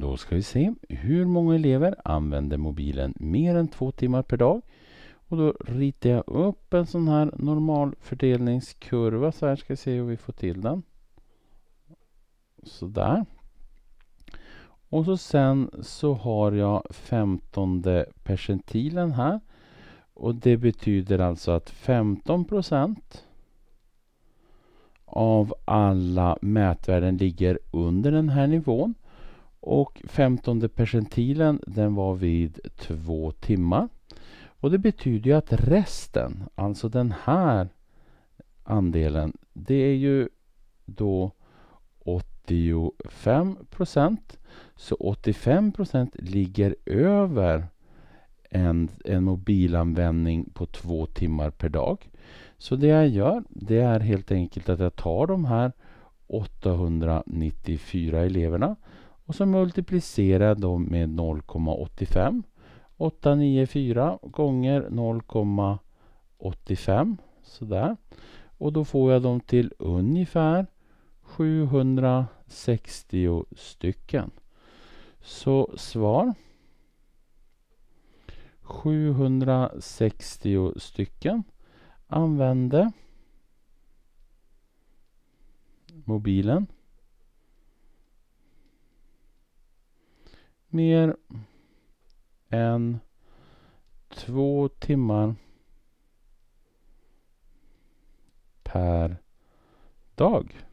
Då ska vi se hur många elever använder mobilen mer än två timmar per dag. Och då ritar jag upp en sån här normalfördelningskurva. Så här ska vi se hur vi får till den. Sådär. Och så sen så har jag femtonde percentilen här. Och det betyder alltså att 15 procent av alla mätvärden ligger under den här nivån. Och femtonde percentilen den var vid två timmar. Och det betyder ju att resten, alltså den här andelen, det är ju då 85 procent. Så 85 procent ligger över en, en mobilanvändning på två timmar per dag. Så det jag gör, det är helt enkelt att jag tar de här 894 eleverna och så multiplicerar jag dem med 0,85. 894 gånger 0,85 sådär. Och då får jag dem till ungefär 760 stycken. Så svar 760 stycken använde mobilen mer än två timmar per dag.